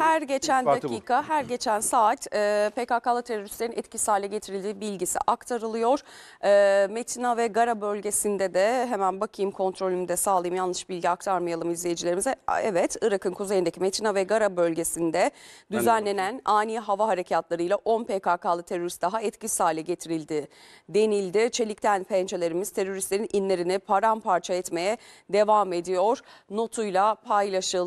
her geçen dakika, her geçen saat e, PKK'lı teröristlerin etkisiz hale getirildiği bilgisi aktarılıyor. E, Metina ve Gara bölgesinde de hemen bakayım kontrolümde sağlayayım yanlış bilgi aktarmayalım izleyicilerimize. Evet Irak'ın kuzeyindeki Metina ve Gara bölgesinde düzenlenen ani hava harekatlarıyla 10 PKK'lı terörist daha etkisiz hale getirildi denildi. Çelikten pençelerimiz teröristlerin inlerini paramparça etmeye devam ediyor notuyla paylaşıldı.